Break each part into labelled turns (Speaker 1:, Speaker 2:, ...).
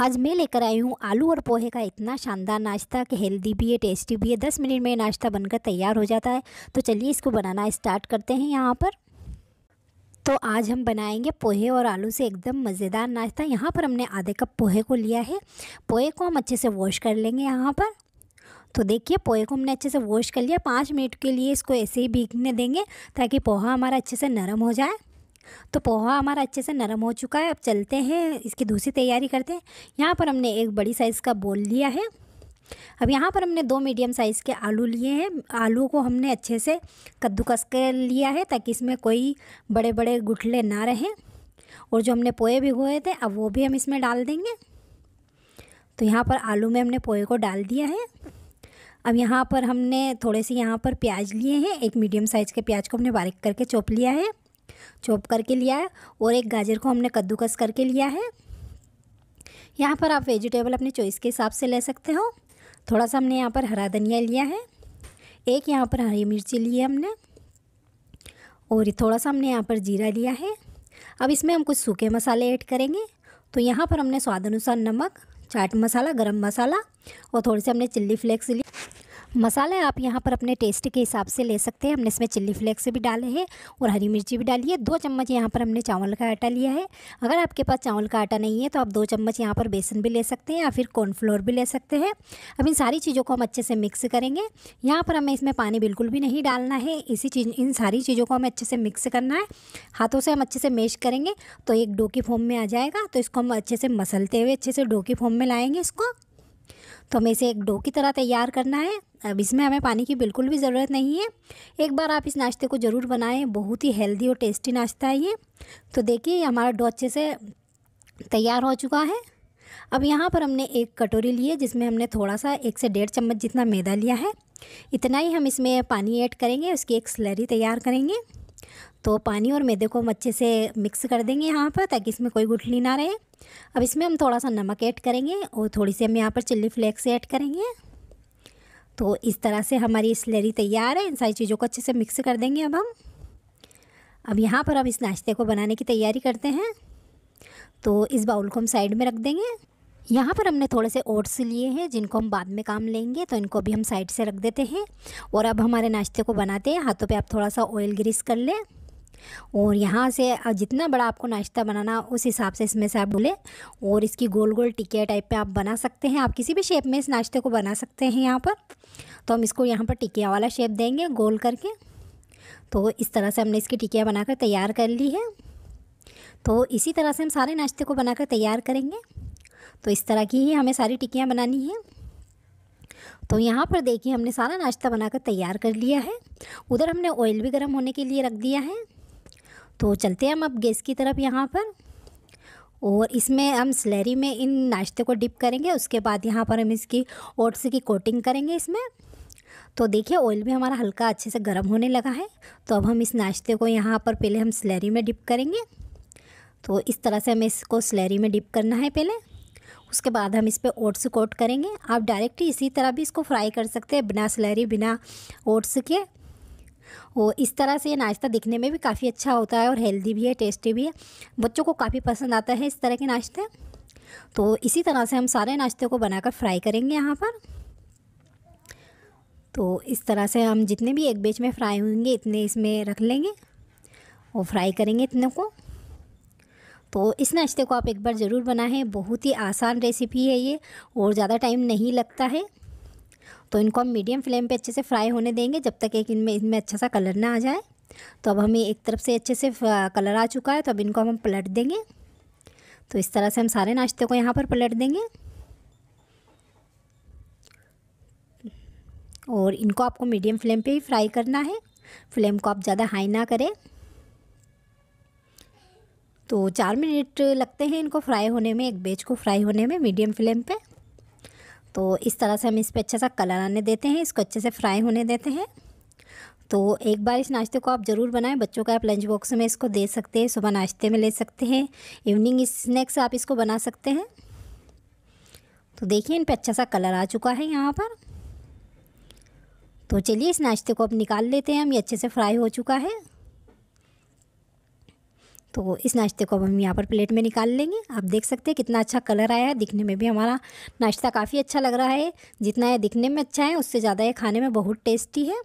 Speaker 1: आज मैं लेकर आई हूँ आलू और पोहे का इतना शानदार नाश्ता कि हेल्दी भी है टेस्टी भी है दस मिनट में नाश्ता बनकर तैयार हो जाता है तो चलिए इसको बनाना स्टार्ट करते हैं यहाँ पर तो आज हम बनाएंगे पोहे और आलू से एकदम मज़ेदार नाश्ता यहाँ पर हमने आधे कप पोहे को लिया है पोहे को हम अच्छे से वॉश कर लेंगे यहाँ पर तो देखिए पोहे को हमने अच्छे से वॉश कर लिया पाँच मिनट के लिए इसको ऐसे ही भीगने देंगे ताकि पोहा हमारा अच्छे से नरम हो जाए तो पोहा हमारा अच्छे से नरम हो चुका है अब चलते हैं इसकी दूसरी तैयारी करते हैं यहाँ पर हमने एक बड़ी साइज़ का बोल लिया है अब यहाँ पर हमने दो मीडियम साइज़ के आलू लिए हैं आलू को हमने अच्छे से कद्दूकस कर लिया है ताकि इसमें कोई बड़े बड़े गुठले ना रहें और जो हमने पोए भिगोए थे अब वो भी हम इसमें डाल देंगे तो यहाँ पर आलू में हमने पोए को डाल दिया है अब यहाँ पर हमने थोड़े से यहाँ पर प्याज लिए हैं एक मीडियम साइज़ के प्याज को हमने बारीक करके चौप लिया है चॉप करके लिया है और एक गाजर को हमने कद्दूकस करके लिया है यहाँ पर आप वेजिटेबल अपने चॉइस के हिसाब से ले सकते हो थोड़ा सा हमने यहाँ पर हरा धनिया लिया है एक यहाँ पर हरी मिर्ची ली है हमने और थोड़ा सा हमने यहाँ पर जीरा लिया है अब इसमें हम कुछ सूखे मसाले ऐड करेंगे तो यहाँ पर हमने स्वाद अनुसार नमक चाट मसाला गरम मसाला और थोड़े से हमने चिल्ली फ्लेक्स लिए मसाले आप यहाँ पर अपने टेस्ट के हिसाब से ले सकते हैं हमने इसमें चिल्ली फ्लेक्स भी डाले हैं और हरी मिर्ची भी डाली है दो चम्मच यहाँ पर हमने चावल का आटा लिया है अगर आपके पास चावल का आटा नहीं है तो आप दो चम्मच यहाँ पर बेसन भी ले सकते हैं या फिर कॉर्नफ्लोर भी ले सकते हैं अब इन सारी चीज़ों को हम अच्छे से मिक्स करेंगे यहाँ पर हमें इसमें पानी बिल्कुल भी नहीं डालना है इसी चीज़ इन सारी चीज़ों को हमें अच्छे से मिक्स करना है हाथों से हम अच्छे से मेश करेंगे तो एक डो की फॉर्म में आ जाएगा तो इसको हम अच्छे से मसलते हुए अच्छे से डो की फॉर्म में लाएंगे इसको तो हमें इसे एक डो की तरह तैयार करना है अब इसमें हमें पानी की बिल्कुल भी ज़रूरत नहीं है एक बार आप इस नाश्ते को ज़रूर बनाएं बहुत ही हेल्दी और टेस्टी नाश्ता है ये तो देखिए हमारा डो अच्छे से तैयार हो चुका है अब यहाँ पर हमने एक कटोरी ली है जिसमें हमने थोड़ा सा एक से डेढ़ चम्मच जितना मैदा लिया है इतना ही हम इसमें पानी ऐड करेंगे उसकी एक स्लरी तैयार करेंगे तो पानी और मैदे को हम अच्छे से मिक्स कर देंगे यहाँ पर ताकि इसमें कोई गुठली ना रहे अब इसमें हम थोड़ा सा नमक ऐड करेंगे और थोड़ी सी हम यहाँ पर चिल्ली फ्लेक्स ऐड करेंगे तो इस तरह से हमारी स्लरी तैयार है इन सारी चीज़ों को अच्छे से मिक्स कर देंगे अब हम अब यहाँ पर हम इस नाश्ते को बनाने की तैयारी करते हैं तो इस बाउल को हम साइड में रख देंगे यहाँ पर हमने थोड़े से ओट्स लिए हैं जिनको हम बाद में काम लेंगे तो इनको भी हम साइड से रख देते हैं और अब हमारे नाश्ते को बनाते हैं हाथों पे आप थोड़ा सा ऑयल ग्रीस कर लें और यहाँ से जितना बड़ा आपको नाश्ता बनाना उस हिसाब से इसमें से आप बोले और इसकी गोल गोल टिकिया टाइप पे आप बना सकते हैं आप किसी भी शेप में इस नाश्ते को बना सकते हैं यहाँ पर तो हम इसको यहाँ पर टिकिया वाला शेप देंगे गोल करके तो इस तरह से हमने इसकी टिकिया बनाकर तैयार कर ली है तो इसी तरह से हम सारे नाश्ते को बनाकर तैयार करेंगे तो इस तरह की ही हमें सारी टिकियाँ बनानी है तो यहाँ पर देखिए हमने सारा नाश्ता बनाकर तैयार कर लिया है उधर हमने ऑयल भी गर्म होने के लिए रख दिया है तो चलते हैं हम अब गैस की तरफ यहाँ पर और इसमें हम स्लैरी में इन नाश्ते को डिप करेंगे उसके बाद यहाँ पर हम इसकी ओट्स की कोटिंग करेंगे इसमें तो देखिए ऑयल भी हमारा हल्का अच्छे से गर्म होने लगा है तो अब हम इस नाश्ते को यहाँ पर पहले हम स्लैरी में डिप करेंगे तो इस तरह से हमें इसको स्लैरी में डिप करना है पहले उसके बाद हम इस पर ओट्स कोट करेंगे आप डायरेक्टली इसी तरह भी इसको फ्राई कर सकते हैं बिना स्लैरी बिना ओट्स के और इस तरह से ये नाश्ता दिखने में भी काफ़ी अच्छा होता है और हेल्दी भी है टेस्टी भी है बच्चों को काफ़ी पसंद आता है इस तरह के नाश्ते तो इसी तरह से हम सारे नाश्ते को बनाकर फ्राई करेंगे यहाँ पर तो इस तरह से हम जितने भी एक बेच में फ्राई होंगे इतने इसमें रख लेंगे और फ्राई करेंगे इतने को तो इस नाश्ते को आप एक बार ज़रूर बनाएं बहुत ही आसान रेसिपी है ये और ज़्यादा टाइम नहीं लगता है तो इनको हम मीडियम फ्लेम पे अच्छे से फ्राई होने देंगे जब तक एक इनमें इनमें अच्छा सा कलर ना आ जाए तो अब हमें एक तरफ से अच्छे से कलर आ चुका है तो अब इनको हम पलट देंगे तो इस तरह से हम सारे नाश्ते को यहाँ पर पलट देंगे और इनको आपको मीडियम फ्लेम पे ही फ्राई करना है फ्लेम को आप ज़्यादा हाई ना करें तो चार मिनट लगते हैं इनको फ्राई होने में एक बेच को फ्राई होने में मीडियम फ्लेम पे तो इस तरह से हम इस पर अच्छा सा कलर आने देते हैं इसको अच्छे से फ्राई होने देते हैं तो एक बार इस नाश्ते को आप ज़रूर बनाएं बच्चों का आप लंच बॉक्स में इसको दे सकते हैं सुबह नाश्ते में ले सकते हैं इवनिंग स्नैक्स आप इसको बना सकते हैं तो देखिए इन पर अच्छा सा कलर आ चुका है यहाँ पर तो चलिए इस नाश्ते को अब निकाल लेते हैं हम ये अच्छे से फ्राई हो चुका है तो इस नाश्ते को अब हम यहाँ पर प्लेट में निकाल लेंगे आप देख सकते हैं कितना अच्छा कलर आया है दिखने में भी हमारा नाश्ता काफ़ी अच्छा लग रहा है जितना ये दिखने में अच्छा है उससे ज़्यादा ये खाने में बहुत टेस्टी है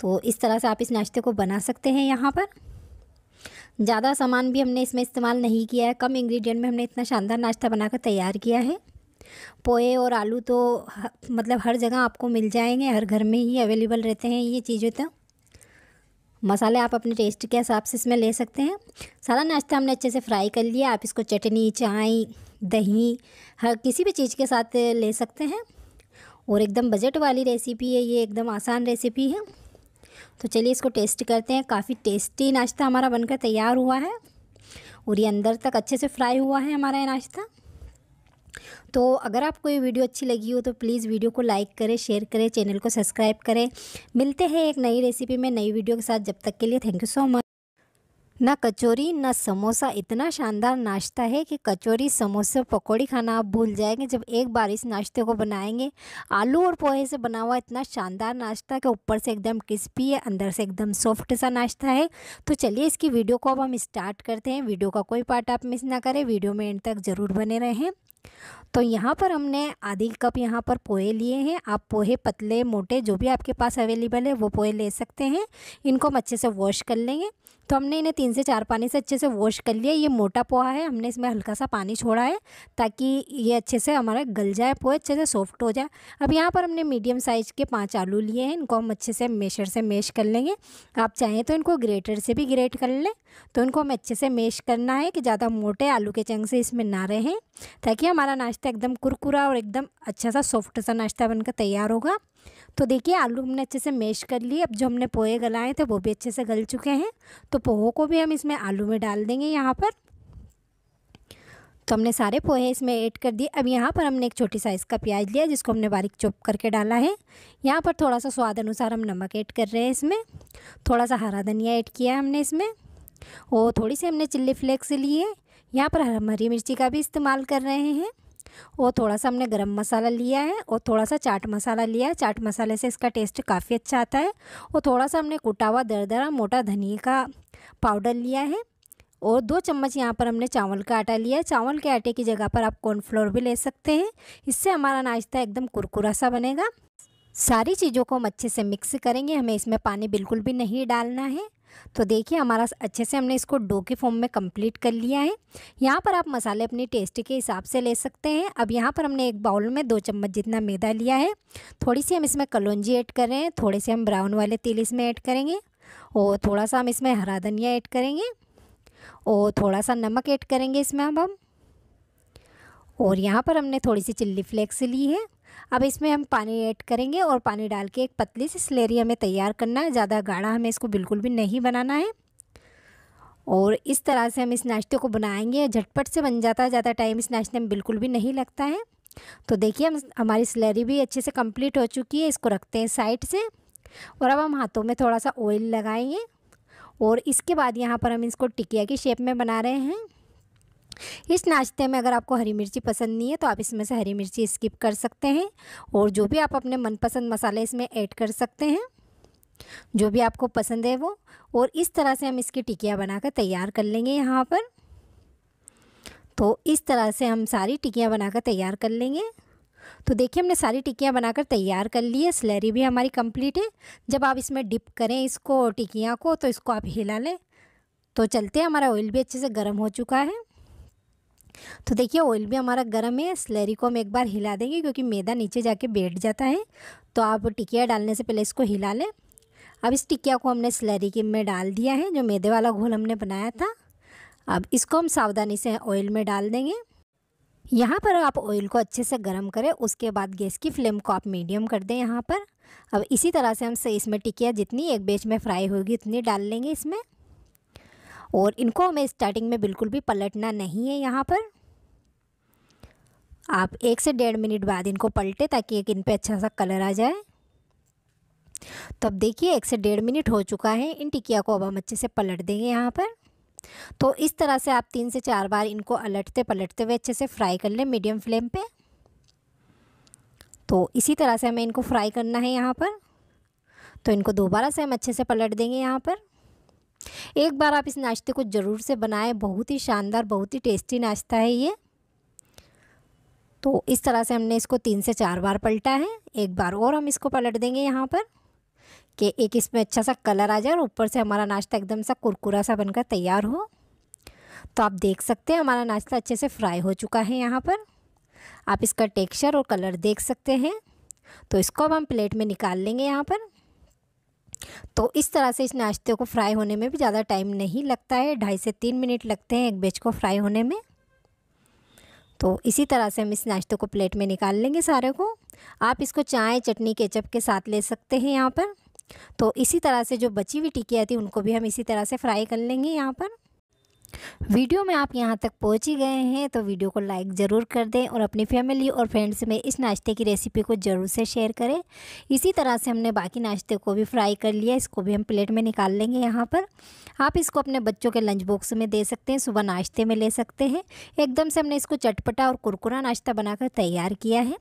Speaker 1: तो इस तरह से आप इस नाश्ते को बना सकते हैं यहाँ पर ज़्यादा सामान भी हमने इसमें इस्तेमाल नहीं किया है कम इंग्रेडिएंट में हमने इतना शानदार नाश्ता बनाकर तैयार किया है पोए और आलू तो मतलब हर जगह आपको मिल जाएंगे हर घर में ही अवेलेबल रहते हैं ये चीज़ें तो मसाले आप अपने टेस्ट के हिसाब से इसमें ले सकते हैं सारा नाश्ता हमने अच्छे से फ्राई कर लिया आप इसको चटनी चाय दही हर किसी भी चीज़ के साथ ले सकते हैं और एकदम बजट वाली रेसिपी है ये एकदम आसान रेसिपी है तो चलिए इसको टेस्ट करते हैं काफ़ी टेस्टी नाश्ता हमारा बनकर तैयार हुआ है और ये अंदर तक अच्छे से फ्राई हुआ है हमारा ये नाश्ता तो अगर आपको ये वीडियो अच्छी लगी हो तो प्लीज़ वीडियो को लाइक करें शेयर करें चैनल को सब्सक्राइब करें मिलते हैं एक नई रेसिपी में नई वीडियो के साथ जब तक के लिए थैंक यू सो मच ना कचौरी ना समोसा इतना शानदार नाश्ता है कि कचौरी समोसे पकौड़ी खाना आप भूल जाएंगे जब एक बार इस नाश्ते को बनाएंगे आलू और पोहे से बना हुआ इतना शानदार नाश्ता कि ऊपर से एकदम क्रिस्पी है अंदर से एकदम सॉफ्ट सा नाश्ता है तो चलिए इसकी वीडियो को अब हम स्टार्ट करते हैं वीडियो का कोई पार्ट आप मिस ना करें वीडियो में एंड तक ज़रूर बने रहें तो यहाँ पर हमने आधी कप यहाँ पर पोहे लिए हैं आप पोहे पतले मोटे जो भी आपके पास अवेलेबल है वो पोहे ले सकते हैं इनको हम अच्छे से वॉश कर लेंगे तो हमने इन्हें तीन से चार पानी से अच्छे से वॉश कर लिया ये मोटा पोहा है हमने इसमें हल्का सा पानी छोड़ा है ताकि ये अच्छे से हमारा गल जाए पोहे अच्छे से सॉफ्ट हो जाए अब यहाँ पर हमने मीडियम साइज़ के पाँच आलू लिए हैं इनको हम अच्छे से मेशर से मेश कर लेंगे आप चाहें तो इनको ग्रेटर से भी ग्रेट कर लें तो इनको हमें अच्छे से मेश करना है कि ज़्यादा मोटे आलू के चंग से इसमें ना रहें ताकि हमारा नाश्ता एकदम कुरकुरा और एकदम अच्छा सा सॉफ्ट सा नाश्ता बनकर तैयार होगा तो देखिए आलू हमने अच्छे से मैश कर लिए अब जो हमने पोहे गलाए थे वो भी अच्छे से गल चुके हैं तो पोहों को भी हम इसमें आलू में डाल देंगे यहाँ पर तो हमने सारे पोहे इसमें ऐड कर दिए अब यहाँ पर हमने एक छोटी साइज़ का प्याज लिया जिसको हमने बारीक चॉप करके डाला है यहाँ पर थोड़ा सा स्वाद अनुसार हम नमक ऐड कर रहे हैं इसमें थोड़ा सा हरा धनिया ऐड किया है हमने इसमें और थोड़ी सी हमने चिल्ली फ्लेक्स लिए यहाँ पर हरी मिर्ची का भी इस्तेमाल कर रहे हैं और थोड़ा सा हमने गरम मसाला लिया है और थोड़ा सा चाट मसाला लिया है चाट मसाले से इसका टेस्ट काफ़ी अच्छा आता है और थोड़ा सा हमने कुटा हुआ दरदरा मोटा धनिया का पाउडर लिया है और दो चम्मच यहाँ पर हमने चावल का आटा लिया है चावल के आटे की जगह पर आप कॉर्नफ्लोर भी ले सकते हैं इससे हमारा नाश्ता एकदम कुरकुरा सा बनेगा सारी चीज़ों को हम अच्छे से मिक्स करेंगे हमें इसमें पानी बिल्कुल भी नहीं डालना है तो देखिए हमारा अच्छे से हमने इसको डो के फॉर्म में कंप्लीट कर लिया है यहाँ पर आप मसाले अपने टेस्ट के हिसाब से ले सकते हैं अब यहाँ पर हमने एक बाउल में दो चम्मच जितना मैदा लिया है थोड़ी सी हम इसमें कलौजी ऐड कर रहे हैं थोड़े से हम ब्राउन वाले तेल इसमें ऐड करेंगे और थोड़ा सा हम इसमें हरा धनिया ऐड करेंगे और थोड़ा सा नमक ऐड करेंगे इसमें अब हम और यहाँ पर हमने थोड़ी सी चिल्ली फ्लेक्स ली है अब इसमें हम पानी ऐड करेंगे और पानी डाल के एक पतली सी स्लेरी हमें तैयार करना है ज़्यादा गाढ़ा हमें इसको बिल्कुल भी नहीं बनाना है और इस तरह से हम इस नाश्ते को बनाएंगे झटपट से बन जाता है ज़्यादा टाइम इस नाश्ते में बिल्कुल भी नहीं लगता है तो देखिए हम हमारी स्लेरी भी अच्छे से कंप्लीट हो चुकी है इसको रखते हैं साइड से और अब हम हाथों में थोड़ा सा ऑयल लगाएंगे और इसके बाद यहाँ पर हम इसको टिकिया की शेप में बना रहे हैं इस नाश्ते में अगर आपको हरी मिर्ची पसंद नहीं है तो आप इसमें से हरी मिर्ची स्किप कर सकते हैं और जो भी आप अपने मनपसंद मसाले इसमें ऐड कर सकते हैं जो भी आपको पसंद है वो और इस तरह से हम इसकी टिकिया बनाकर तैयार कर लेंगे यहाँ पर तो इस तरह से हम सारी टिकियाँ बनाकर तैयार कर लेंगे तो देखिए हमने सारी टिकियाँ बनाकर तैयार कर ली है स्लरी भी हमारी कंप्लीट है जब आप इसमें डिप करें इसको टिकियाँ को तो इसको आप हिला लें तो चलते हैं हमारा ऑयल भी अच्छे से गर्म हो चुका है तो देखिए ऑयल भी हमारा गर्म है स्लरी को हम एक बार हिला देंगे क्योंकि मैदा नीचे जाके बैठ जाता है तो आप टिकिया डालने से पहले इसको हिला लें अब इस टिकिया को हमने स्लरी के में डाल दिया है जो मैदे वाला घोल हमने बनाया था अब इसको हम सावधानी से ऑयल में डाल देंगे यहाँ पर आप ऑयल को अच्छे से गर्म करें उसके बाद गैस की फ्लेम को आप मीडियम कर दें यहाँ पर अब इसी तरह से हम से इसमें टिकिया जितनी एक बेच में फ्राई होगी उतनी डाल लेंगे इसमें और इनको हमें स्टार्टिंग में बिल्कुल भी पलटना नहीं है यहाँ पर आप एक से डेढ़ मिनट बाद इनको पलटे ताकि एक इन पर अच्छा सा कलर आ जाए तो अब देखिए एक से डेढ़ मिनट हो चुका है इन टिकिया को अब हम अच्छे से पलट देंगे यहाँ पर तो इस तरह से आप तीन से चार बार इनको अलटते पलटते हुए अच्छे से फ्राई कर लें मीडियम फ्लेम पे तो इसी तरह से हमें इनको फ्राई करना है यहाँ पर तो इनको दोबारा से हम अच्छे से पलट देंगे यहाँ पर एक बार आप इस नाश्ते को ज़रूर से बनाएं बहुत ही शानदार बहुत ही टेस्टी नाश्ता है ये तो इस तरह से हमने इसको तीन से चार बार पलटा है एक बार और हम इसको पलट देंगे यहाँ पर कि एक इसमें अच्छा सा कलर आ जाए और ऊपर से हमारा नाश्ता एकदम सा कुरकुरा सा बनकर तैयार हो तो आप देख सकते हैं हमारा नाश्ता अच्छे से फ्राई हो चुका है यहाँ पर आप इसका टेक्सचर और कलर देख सकते हैं तो इसको अब हम प्लेट में निकाल लेंगे यहाँ पर तो इस तरह से इस नाश्ते को फ्राई होने में भी ज़्यादा टाइम नहीं लगता है ढाई से तीन मिनट लगते हैं एक बेच को फ्राई होने में तो इसी तरह से हम इस नाश्ते को प्लेट में निकाल लेंगे सारे को आप इसको चाय चटनी केचप के साथ ले सकते हैं यहाँ पर तो इसी तरह से जो बची हुई टिकियाँ थी उनको भी हम इसी तरह से फ्राई कर लेंगे यहाँ पर वीडियो में आप यहाँ तक पहुँच ही गए हैं तो वीडियो को लाइक ज़रूर कर दें और अपनी फैमिली और फ्रेंड्स में इस नाश्ते की रेसिपी को ज़रूर से शेयर करें इसी तरह से हमने बाकी नाश्ते को भी फ्राई कर लिया इसको भी हम प्लेट में निकाल लेंगे यहाँ पर आप इसको अपने बच्चों के लंच बॉक्स में दे सकते हैं सुबह नाश्ते में ले सकते हैं एकदम से हमने इसको चटपटा और कुरकुरा नाश्ता बनाकर तैयार किया है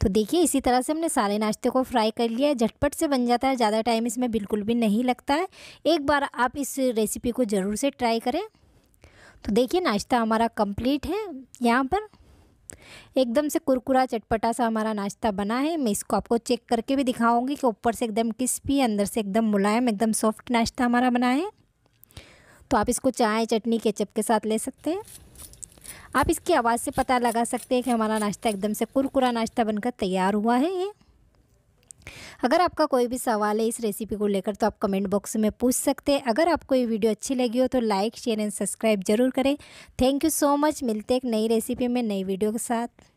Speaker 1: तो देखिए इसी तरह से हमने सारे नाश्ते को फ्राई कर लिया है झटपट से बन जाता है ज़्यादा टाइम इसमें बिल्कुल भी नहीं लगता है एक बार आप इस रेसिपी को ज़रूर से ट्राई करें तो देखिए नाश्ता हमारा कंप्लीट है यहाँ पर एकदम से कुरकुरा चटपटा सा हमारा नाश्ता बना है मैं इसको आपको चेक करके भी दिखाऊंगी कि ऊपर से एकदम क्रिस्पी अंदर से एकदम मुलायम एकदम सॉफ्ट नाश्ता हमारा बना है तो आप इसको चाय चटनी केचप के साथ ले सकते हैं आप इसकी आवाज़ से पता लगा सकते हैं कि हमारा नाश्ता एकदम से कुरकुरा नाश्ता बनकर तैयार हुआ है ये अगर आपका कोई भी सवाल है इस रेसिपी को लेकर तो आप कमेंट बॉक्स में पूछ सकते हैं अगर आपको ये वीडियो अच्छी लगी हो तो लाइक शेयर एंड सब्सक्राइब जरूर करें थैंक यू सो मच मिलते एक नई रेसिपी में नई वीडियो के साथ